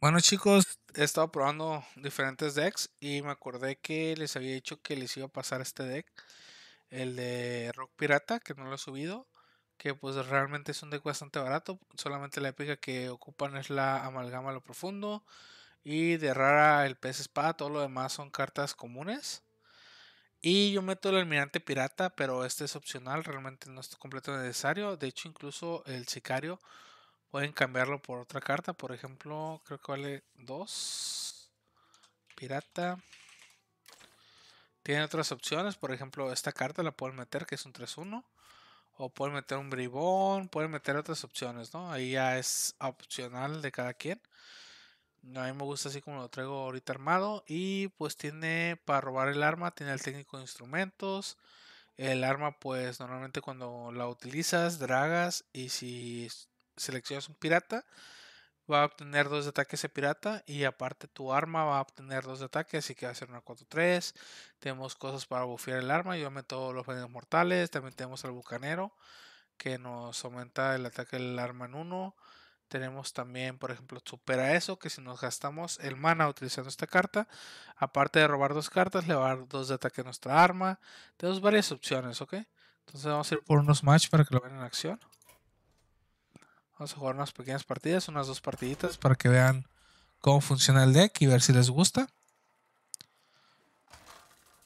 Bueno chicos, he estado probando diferentes decks y me acordé que les había dicho que les iba a pasar este deck, el de Rock Pirata, que no lo he subido, que pues realmente es un deck bastante barato, solamente la épica que ocupan es la amalgama a lo profundo y de rara el pez espada, todo lo demás son cartas comunes. Y yo meto el almirante pirata, pero este es opcional, realmente no es completo necesario, de hecho incluso el sicario Pueden cambiarlo por otra carta, por ejemplo, creo que vale 2. Pirata. Tiene otras opciones, por ejemplo, esta carta la pueden meter, que es un 3-1. O pueden meter un bribón, pueden meter otras opciones, ¿no? Ahí ya es opcional de cada quien. A mí me gusta así como lo traigo ahorita armado. Y pues tiene para robar el arma, tiene el técnico de instrumentos. El arma pues normalmente cuando la utilizas, dragas. Y si seleccionas un pirata, va a obtener dos de ataques de pirata y aparte tu arma va a obtener dos de ataque así que va a ser una 4-3. Tenemos cosas para bufiar el arma yo meto todos los venenos mortales. También tenemos al bucanero que nos aumenta el ataque del arma en uno. Tenemos también, por ejemplo, supera eso, que si nos gastamos el mana utilizando esta carta, aparte de robar dos cartas, le va a dar dos de ataque a nuestra arma. Tenemos varias opciones, ¿ok? Entonces vamos a ir por unos match para que lo vean en acción. Vamos a jugar unas pequeñas partidas, unas dos partiditas para que vean cómo funciona el deck y ver si les gusta.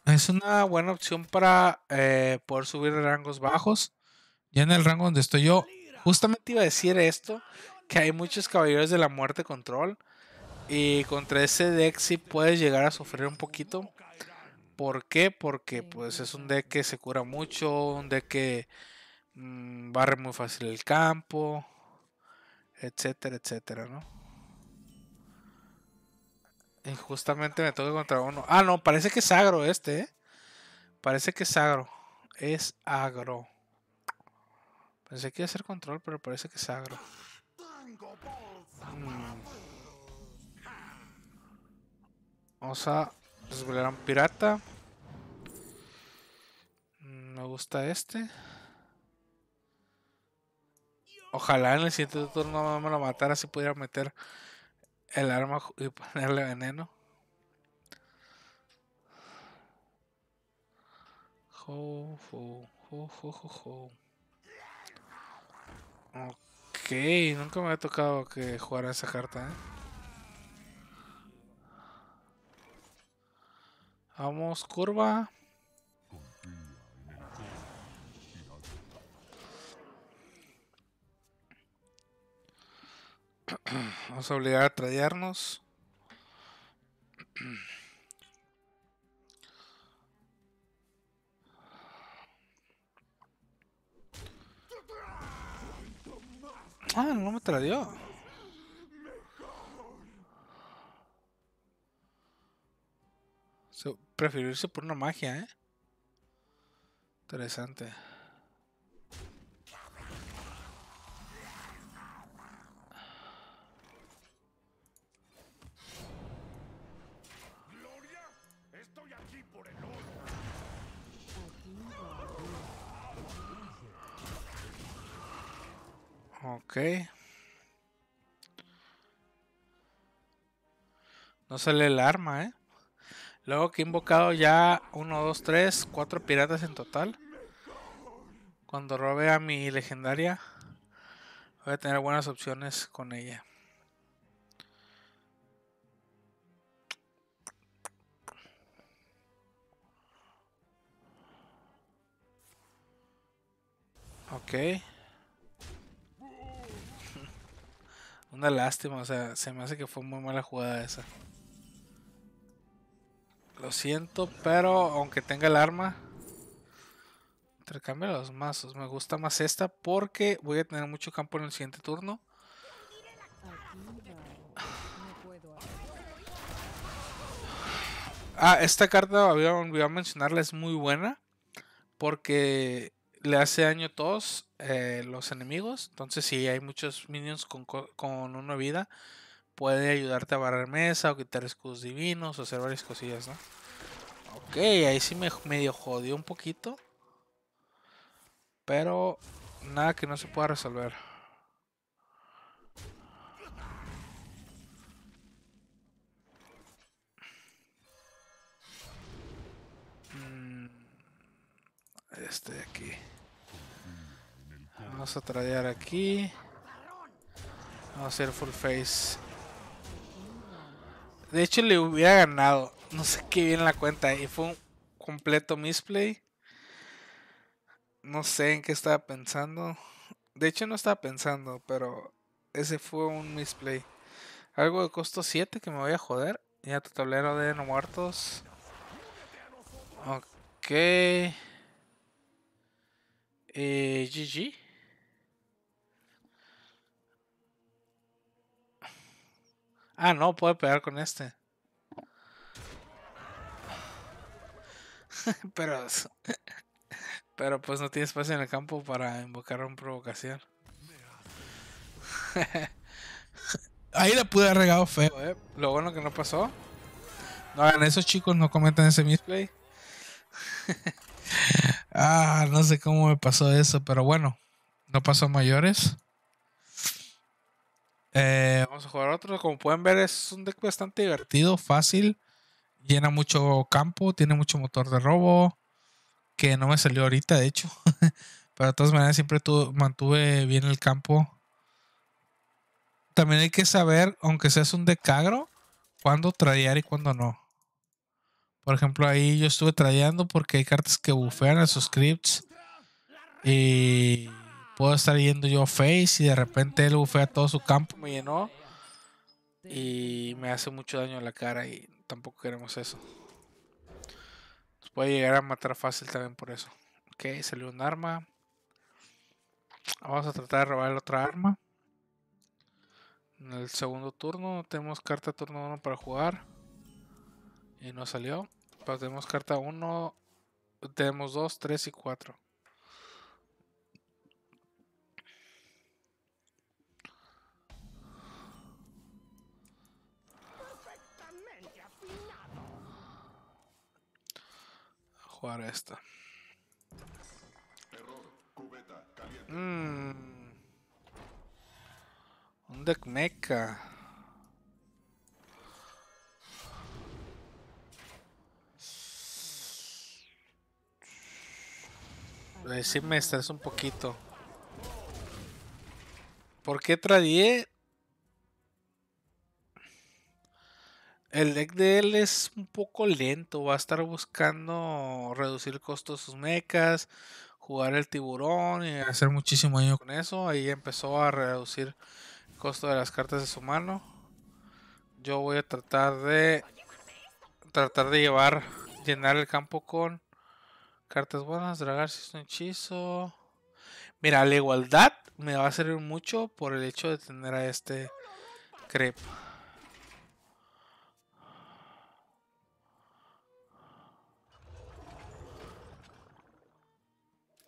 Es una buena opción para eh, poder subir rangos bajos. Ya en el rango donde estoy yo, justamente iba a decir esto, que hay muchos caballeros de la muerte control. Y contra ese deck sí puedes llegar a sufrir un poquito. ¿Por qué? Porque pues es un deck que se cura mucho, un deck que mm, barre muy fácil el campo etcétera, etcétera, ¿no? Injustamente me toca contra uno. Ah, no, parece que es agro este, ¿eh? Parece que es agro. Es agro. Pensé que iba a ser control, pero parece que es agro. Hmm. Vamos a desvelar un pirata. Mm, me gusta este. Ojalá en el siguiente turno me lo matara si pudiera meter el arma y ponerle veneno. ok, nunca me ha tocado que jugara esa carta. ¿eh? Vamos, curva. vamos a obligar a tradearnos. Ah, no me tradió. Prefiero por una magia, ¿eh? Interesante. No sale el arma, ¿eh? Luego que he invocado ya 1, 2, 3, 4 piratas en total. Cuando robe a mi legendaria, voy a tener buenas opciones con ella. Ok. lástima, o sea, se me hace que fue muy mala jugada esa. Lo siento, pero aunque tenga el arma, intercambio los mazos. Me gusta más esta porque voy a tener mucho campo en el siguiente turno. Ah, esta carta, voy a mencionarla, es muy buena porque le hace daño a todos eh, los enemigos. Entonces, si hay muchos minions con, con una vida, puede ayudarte a barrer mesa o quitar escudos divinos o hacer varias cosillas, ¿no? Ok, ahí sí me medio jodió un poquito. Pero nada que no se pueda resolver. Mm, este de aquí. Vamos a tradear aquí. Vamos a hacer full face. De hecho, le hubiera ganado. No sé qué bien la cuenta. Y fue un completo misplay. No sé en qué estaba pensando. De hecho, no estaba pensando, pero ese fue un misplay. Algo de costo 7 que me voy a joder. Ya tu tablero de no muertos. Ok. Eh, GG. Ah, no, puede pegar con este. pero. Pero pues no tiene espacio en el campo para invocar una provocación. Ahí la pude haber regado feo, eh. Lo bueno que no pasó. No hagan esos chicos, no comentan ese misplay. ah, no sé cómo me pasó eso, pero bueno, no pasó mayores. Eh, vamos a jugar otro. Como pueden ver, es un deck bastante divertido, fácil. Llena mucho campo, tiene mucho motor de robo. Que no me salió ahorita, de hecho. Pero de todas maneras, siempre mantuve bien el campo. También hay que saber, aunque seas un decagro agro, cuándo tradear y cuándo no. Por ejemplo, ahí yo estuve tradeando porque hay cartas que bufean a sus scripts. Y puedo estar yendo yo Face y de repente él bufea todo su campo, me llenó y me hace mucho daño a la cara y tampoco queremos eso. puede llegar a matar fácil también por eso. Ok, salió un arma. Vamos a tratar de robar otra arma. En el segundo turno tenemos carta turno 1 para jugar. Y no salió. Pues tenemos carta 1, tenemos 2, 3 y 4. jugar esta. Mm. Un deck mecha. Eh, me estresa un poquito. ¿Por qué tradié? El deck de él es un poco lento, va a estar buscando reducir el costo de sus mechas, jugar el tiburón y hacer muchísimo daño con eso. Ahí empezó a reducir el costo de las cartas de su mano. Yo voy a tratar de tratar de llevar, llenar el campo con cartas buenas, dragar si es un hechizo. Mira, la igualdad me va a servir mucho por el hecho de tener a este crepe.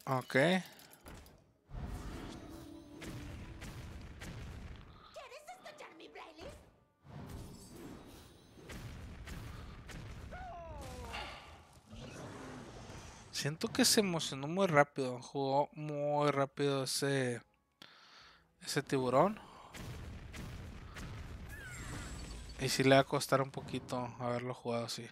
Ok. Siento que se emocionó muy rápido, jugó muy rápido ese ese tiburón. Y si le va a costar un poquito haberlo jugado así.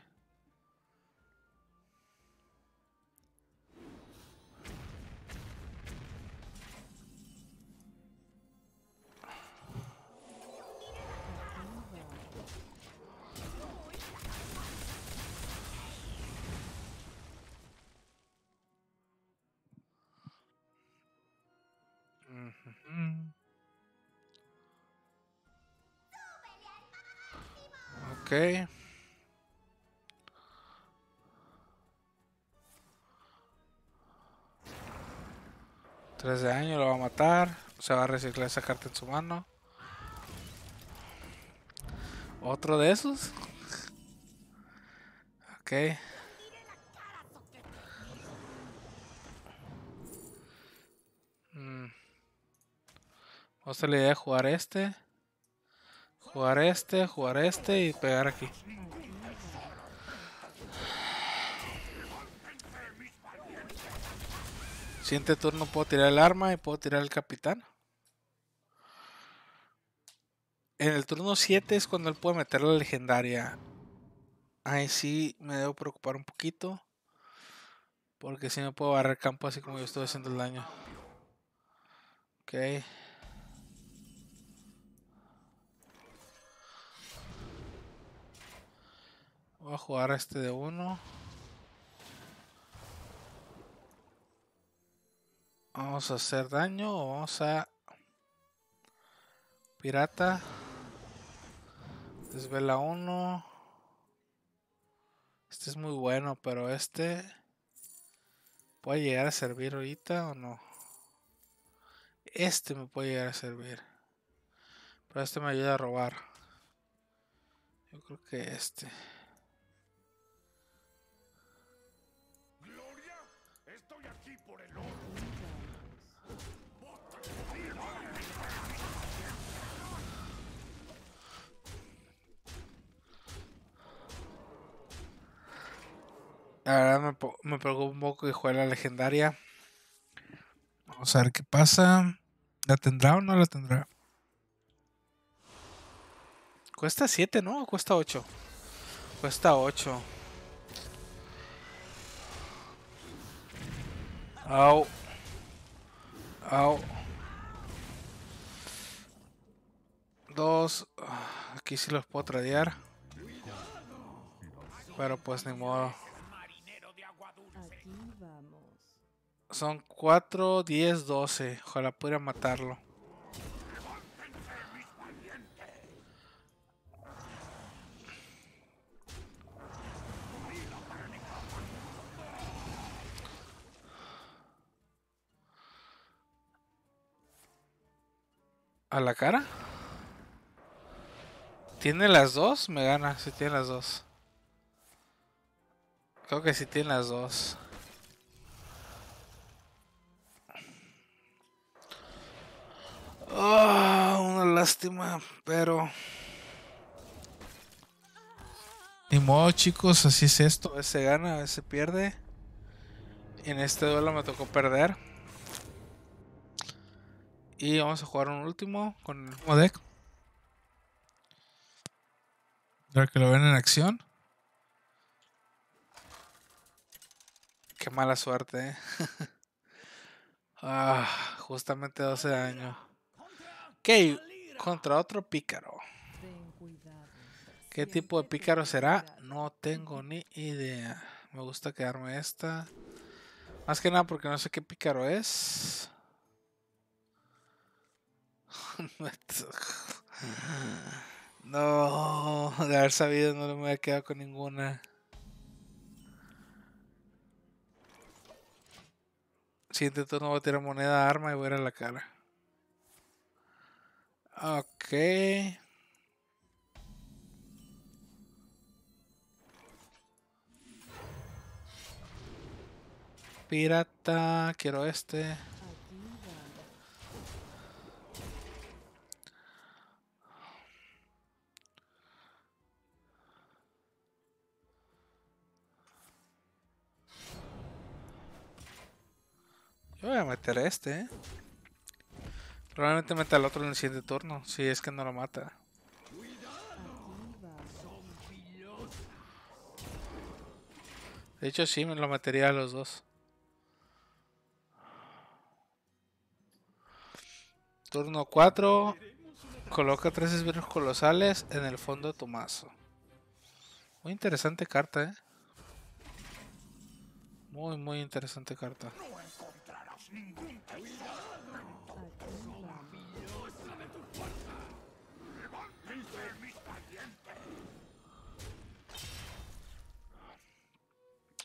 Okay. Tres de año lo va a matar. Se va a reciclar esa carta en su mano. ¿Otro de esos? Ok. Mm. Vamos a la idea jugar este. Jugar este, jugar este y pegar aquí. Siguiente turno puedo tirar el arma y puedo tirar el capitán. En el turno 7 es cuando él puede meter la legendaria. Ahí sí me debo preocupar un poquito. Porque si no puedo barrer campo así como yo estoy haciendo el daño. Ok. Voy a jugar este de uno. Vamos a hacer daño vamos a... Pirata. Desvela uno. Este es muy bueno, pero este... ¿Puede llegar a servir ahorita o no? Este me puede llegar a servir. Pero este me ayuda a robar. Yo creo que este... La verdad me, me preocupa un poco que juegue la legendaria. Vamos a ver qué pasa. ¿La tendrá o no la tendrá? Cuesta 7, ¿no? cuesta 8? Cuesta 8. Au. Au. Dos. Ah, aquí sí los puedo tradear. Pero pues ni modo. Son 4, 10, 12. Ojalá pudiera matarlo. ¿A la cara? ¿Tiene las dos? Me gana, si tiene las dos. Creo que si tiene las dos. lástima, pero... Ni modo chicos, así es esto. A veces se gana, a veces se pierde. En este duelo me tocó perder. Y vamos a jugar un último con el último deck. Para que lo ven en acción. Qué mala suerte, ¿eh? Ah, justamente 12 de daño. Ok, contra otro pícaro. ¿Qué tipo de pícaro será? No tengo ni idea. Me gusta quedarme esta. Más que nada porque no sé qué pícaro es. no, de haber sabido no me había quedado con ninguna. Siguiente no voy a tirar moneda, arma y voy a ir a la cara. Ok. Pirata, quiero este. Yo voy a meter este, ¿eh? Probablemente meta al otro en el siguiente turno, si es que no lo mata. De hecho, sí, me lo metería a los dos. Turno 4. Coloca tres esbirros colosales en el fondo de tu mazo. Muy interesante carta, ¿eh? Muy, muy interesante carta. No encontrarás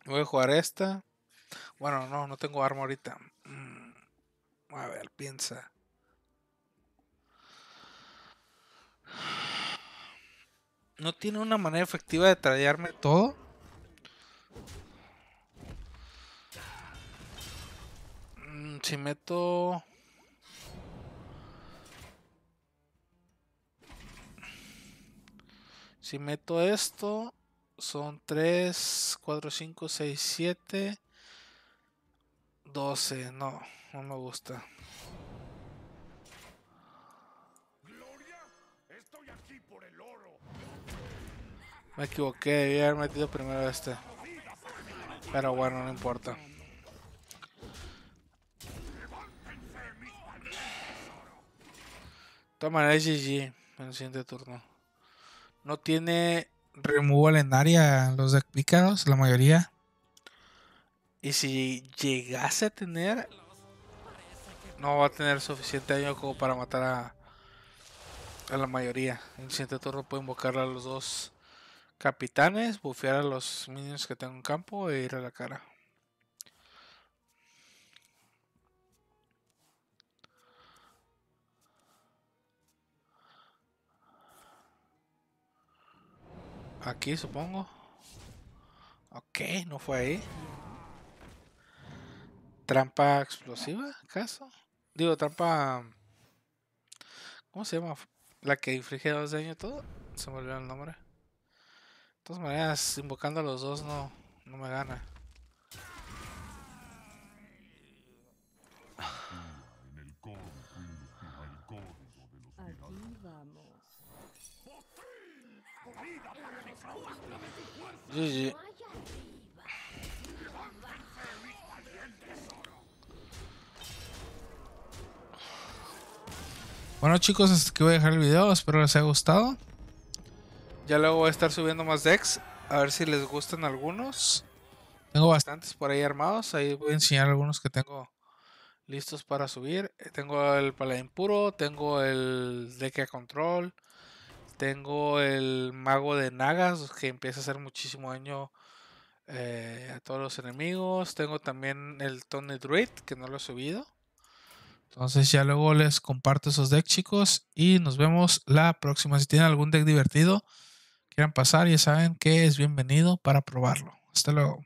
Voy a jugar esta. Bueno, no, no tengo arma ahorita. Mm, a ver, piensa. ¿No tiene una manera efectiva de traerme todo? Mm, si meto... Si meto esto son 3, 4, 5, 6, 7, 12. No, no me gusta. Gloria, estoy aquí por el oro. Me equivoqué, debía haber metido primero este. Pero bueno, no importa. Toma es GG en el siguiente turno. No tiene área área los de pícaros, la mayoría. Y si llegase a tener, no va a tener suficiente daño como para matar a, la mayoría. En el siguiente turno puede invocar a los dos capitanes, bufear a los minions que tengo en campo e ir a la cara. Aquí supongo. Ok, no fue ahí. Trampa explosiva, ¿acaso? Digo, trampa... ¿Cómo se llama? La que inflige dos daño y todo. Se me olvidó el nombre. De todas maneras, invocando a los dos no, no me gana. GG. Bueno chicos, hasta aquí voy a dejar el video, espero les haya gustado. Ya luego voy a estar subiendo más decks, a ver si les gustan algunos. Tengo bastantes por ahí armados, ahí voy a enseñar algunos que tengo listos para subir. Eh, tengo el paladín puro, tengo el deck a control, tengo el mago de Nagas que empieza a hacer muchísimo daño eh, a todos los enemigos. Tengo también el Tony Druid que no lo he subido. Entonces ya luego les comparto esos decks chicos y nos vemos la próxima. Si tienen algún deck divertido, quieran pasar, ya saben que es bienvenido para probarlo. Hasta luego.